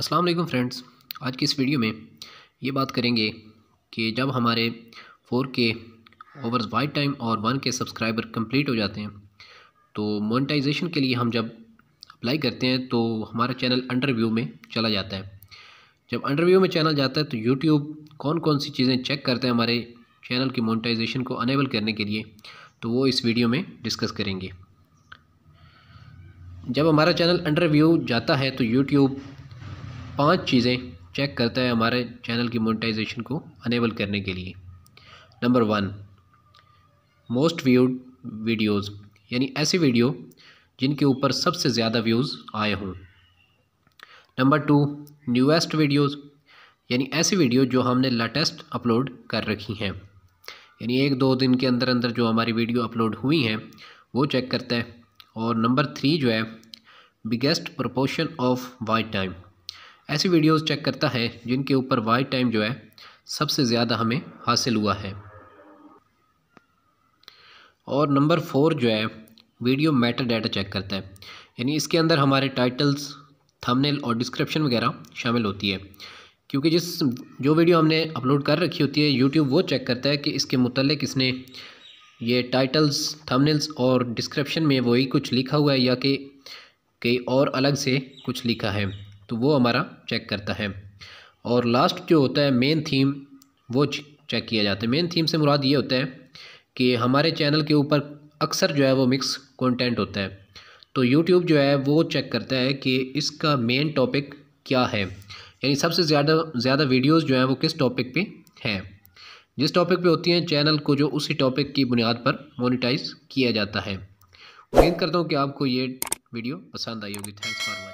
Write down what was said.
अस्सलाम वालेकुम फ्रेंड्स आज की इस वीडियो में ये बात करेंगे कि जब हमारे 4K ओवर्स वाइड टाइम और 1K सब्सक्राइबर कंप्लीट हो जाते हैं तो मोनेटाइजेशन के लिए हम जब अप्लाई करते हैं तो हमारा चैनल अंडर व्यू में चला जाता है जब अंडर व्यू में चैनल जाता है तो यूट्यूब कौन कौन सी चीज़ें चेक करते हैं हमारे चैनल की मोनेटाइजेशन को अनेबल करने के लिए तो वो इस वीडियो में डिस्कस करेंगे जब हमारा चैनल अंडर व्यू जाता है तो यूट्यूब पांच चीज़ें चेक करता है हमारे चैनल की मोनेटाइजेशन को अनेबल करने के लिए number one most viewed videos यानी ऐसी वीडियो जिनके ऊपर सबसे ज़्यादा व्यूज़ आए हों नंबर टू न्यूएस्ट वीडियोस यानी ऐसी वीडियो जो हमने लेटेस्ट अपलोड कर रखी हैं यानी एक दो दिन के अंदर अंदर जो हमारी वीडियो अपलोड हुई हैं वो चेक करता है और नंबर थ्री जो है biggest proportion of white time ऐसी वीडियोस चेक करता है जिनके ऊपर वाई टाइम जो है सबसे ज़्यादा हमें हासिल हुआ है और नंबर फोर जो है वीडियो मैटर डाटा चेक करता है यानी इसके अंदर हमारे टाइटल्स थंबनेल और डिस्क्रिप्शन वगैरह शामिल होती है क्योंकि जिस जो वीडियो हमने अपलोड कर रखी होती है यूट्यूब वो चेक करता है कि इसके मतलब इसने ये टाइटल्स थंबनेल्स और डिस्क्रिप्शन में वही कुछ लिखा हुआ है या कि कई और अलग से कुछ लिखा है तो वो हमारा चेक करता है और लास्ट जो होता है मेन थीम वो चेक किया जाता है मेन थीम से मुराद ये होता है कि हमारे चैनल के ऊपर अक्सर जो है वो मिक्स कंटेंट होता है तो यूट्यूब जो है वो चेक करता है कि इसका मेन टॉपिक क्या है यानी सबसे ज़्यादा ज़्यादा वीडियोस जो हैं वो किस टॉपिक पे हैं जिस टॉपिक पे होती हैं चैनल को जो उसी टॉपिक की बुनियाद पर मोनिटाइज किया जाता है उम्मीद करता हूँ कि आपको ये वीडियो पसंद आई होगी थैंक्स फॉर